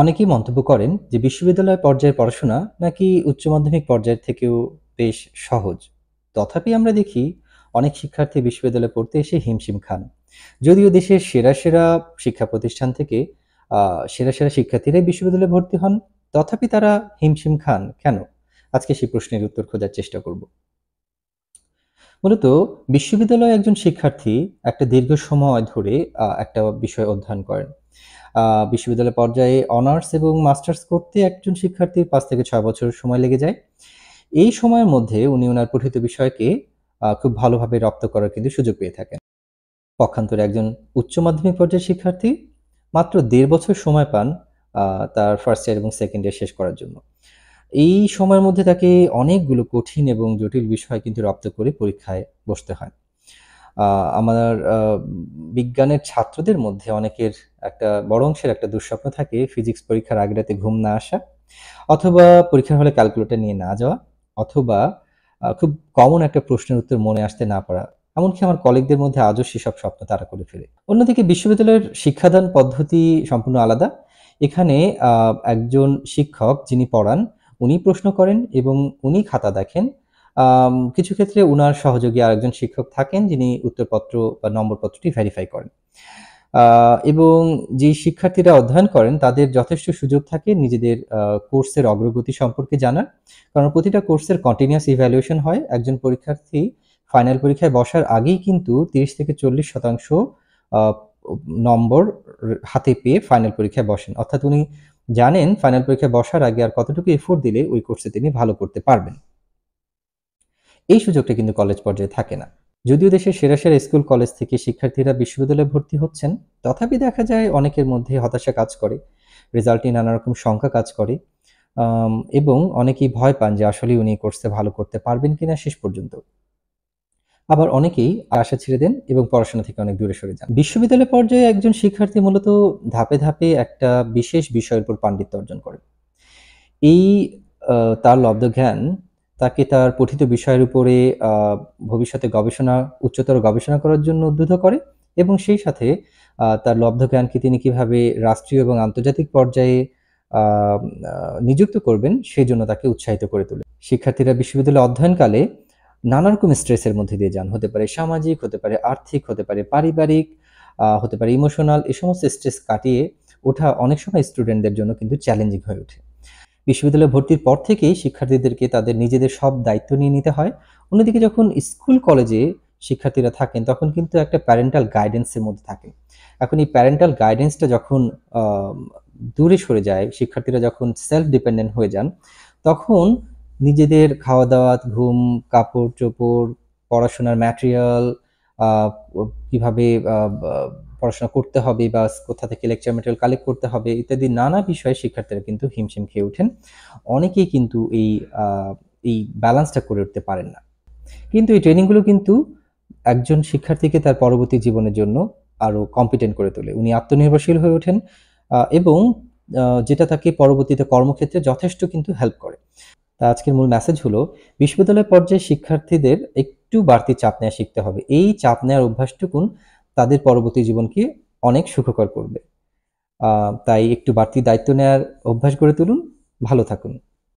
অনেকেই মন্তব্য করেন যে বিশ্ববিদ্যালয় পর্যায়ের পড়াশোনা নাকি উচ্চ মাধ্যমিক পর্যায়ের থেকেও বেশ সহজ তথাপি আমরা দেখি অনেক শিক্ষার্থী বিশ্ববিদ্যালয়ে পড়তে এসে হিমশিম খান যদিও দেশের সেরা সেরা শিক্ষা প্রতিষ্ঠান থেকে সেরা সেরা শিক্ষার্থীরাই বিশ্ববিদ্যালয়ে ভর্তি হন তথাপি তারা হিমশিম খান কেন আজকে সেই প্রশ্নের উত্তর খোঁজার চেষ্টা করব মূলত বিশ্ববিদ্যালয়ে একজন শিক্ষার্থী একটা দীর্ঘ সময় ধরে একটা বিষয় অধ্যয়ন করেন বিশ্ববিদ্যালয় পর্যায়ে অনার্স এবং মাস্টার্স করতে একজন শিক্ষার্থীর পাঁচ থেকে ছয় বছর সময় লেগে যায় এই সময়ের মধ্যে উনি ওনার পঠিত বিষয়কে খুব ভালোভাবে রপ্ত করার কিন্তু সুযোগ পেয়ে থাকেন পক্ষান্তরে একজন উচ্চ মাধ্যমিক পর্যায়ের শিক্ষার্থী মাত্র দেড় বছর সময় পান তার ফার্স্ট ইয়ার এবং সেকেন্ড ইয়ার শেষ করার জন্য এই সময়ের মধ্যে তাকে অনেকগুলো কঠিন এবং জটিল বিষয় কিন্তু রপ্ত করে পরীক্ষায় বসতে হয় আমার বিজ্ঞানের ছাত্রদের মধ্যে অনেকের একটা বড় অংশের একটা দুঃস্বপ্ন থাকে ফিজিক্স পরীক্ষার আগে রাতে ঘুম না আসা অথবা পরীক্ষার হলে ক্যালকুলেটার নিয়ে না যাওয়া অথবা খুব কমন একটা প্রশ্নের উত্তর মনে আসতে না পারা এমনকি আমার কলিগদের মধ্যে আজও সেসব স্বপ্ন তারা করে ফেলে অন্যদিকে বিশ্ববিদ্যালয়ের শিক্ষাদান পদ্ধতি সম্পূর্ণ আলাদা এখানে একজন শিক্ষক যিনি পড়ান উনি প্রশ্ন করেন এবং উনি খাতা দেখেন কিছু ক্ষেত্রে উনার সহযোগী আরেকজন শিক্ষক থাকেন যিনি উত্তরপত্র বা নম্বরপত্রটি ভেরিফাই করেন এবং যে শিক্ষার্থীরা অধ্যয়ন করেন তাদের যথেষ্ট সুযোগ থাকে নিজেদের কোর্সের অগ্রগতি সম্পর্কে জানার কারণ প্রতিটা কোর্সের কন্টিনিউয়াস ইভ্যালুয়েশন হয় একজন পরীক্ষার্থী ফাইনাল পরীক্ষায় বসার আগেই কিন্তু তিরিশ থেকে চল্লিশ শতাংশ নম্বর হাতে পেয়ে ফাইনাল পরীক্ষায় বসেন অর্থাৎ উনি জানেন ফাইনাল পরীক্ষায় বসার আগে আর কতটুকু এফোর্ট দিলে ওই কোর্সে তিনি ভালো করতে পারবেন এই সুযোগটা কিন্তু কলেজ পর্যায়ে থাকে না যদিও দেশের সেরা সেরা স্কুল কলেজ থেকে শিক্ষার্থীরা বিশ্ববিদ্যালয়ে ভর্তি হচ্ছেন তথাপি দেখা যায় অনেকের মধ্যে হতাশা কাজ করে রেজাল্টে নানা রকম সংখ্যা কাজ করে এবং অনেকেই ভয় পান যে আসলে উনি কোর্সে ভালো করতে পারবেন কিনা শেষ পর্যন্ত আবার অনেকেই আশা ছেড়ে দেন এবং পড়াশোনা থেকে অনেক দূরে সরে যান বিশ্ববিদ্যালয় পর্যায়ে একজন শিক্ষার্থী মূলত ধাপে ধাপে একটা বিশেষ বিষয়ের উপর পাণ্ডিত্য অর্জন করে এই তার লব্ধ জ্ঞান তাকে তার পঠিত বিষয়ের উপরে ভবিষ্যতে গবেষণা উচ্চতর গবেষণা করার জন্য উদ্বুদ্ধ করে এবং সেই সাথে তার লব্ধ জ্ঞানকে তিনি কিভাবে রাষ্ট্রীয় এবং আন্তর্জাতিক পর্যায়ে নিযুক্ত করবেন সেই জন্য তাকে উৎসাহিত করে তোলে শিক্ষার্থীরা বিশ্ববিদ্যালয়ে অধ্যয়নকালে নানা রকম স্ট্রেসের মধ্যে দিয়ে যান হতে পারে সামাজিক হতে পারে আর্থিক হতে পারে পারিবারিক হতে পারে ইমোশনাল এ সমস্ত স্ট্রেস কাটিয়ে ওঠা অনেক সময় স্টুডেন্টদের জন্য কিন্তু চ্যালেঞ্জিং হয়ে ওঠে বিশ্ববিদ্যালয়ে ভর্তির পর থেকেই শিক্ষার্থীদেরকে তাদের নিজেদের সব দায়িত্ব নিয়ে নিতে হয় অন্যদিকে যখন স্কুল কলেজে শিক্ষার্থীরা থাকেন তখন কিন্তু একটা প্যারেন্টাল গাইডেন্সের মধ্যে থাকে এখন এই প্যারেন্টাল গাইডেন্সটা যখন দূরে সরে যায় শিক্ষার্থীরা যখন সেলফ ডিপেন্ডেন্ট হয়ে যান তখন নিজেদের খাওয়া দাওয়া ঘুম কাপড় চোপড় পড়াশোনার ম্যাটেরিয়াল কিভাবে পড়াশোনা করতে হবে বা কোথা থেকে লেকচার মেটেরিয়াল কালেক্ট করতে হবে ইত্যাদি নানা বিষয়ে শিক্ষার্থীরা কিন্তু হিমশিম খেয়ে ওঠেন অনেকেই কিন্তু এই এই ব্যালেন্সটা করে উঠতে পারেন না কিন্তু এই ট্রেনিংগুলো কিন্তু একজন শিক্ষার্থীকে তার পরবর্তী জীবনের জন্য আরও কম্পিটেন্ট করে তোলে উনি আত্মনির্ভরশীল হয়ে ওঠেন এবং যেটা তাকে পরবর্তীতে কর্মক্ষেত্রে যথেষ্ট কিন্তু হেল্প করে তা আজকের মূল মেসেজ হলো বিশ্ববিদ্যালয় পর্যায়ে শিক্ষার্থীদের একটু বাড়তি চাপ নেওয়া শিখতে হবে এই চাপ নেওয়ার অভ্যাসটুকুন তাদের পরবর্তী জীবনকে অনেক সুখকর করবে তাই একটু বাড়তি দায়িত্ব নেওয়ার অভ্যাস গড়ে তুলুন ভালো থাকুন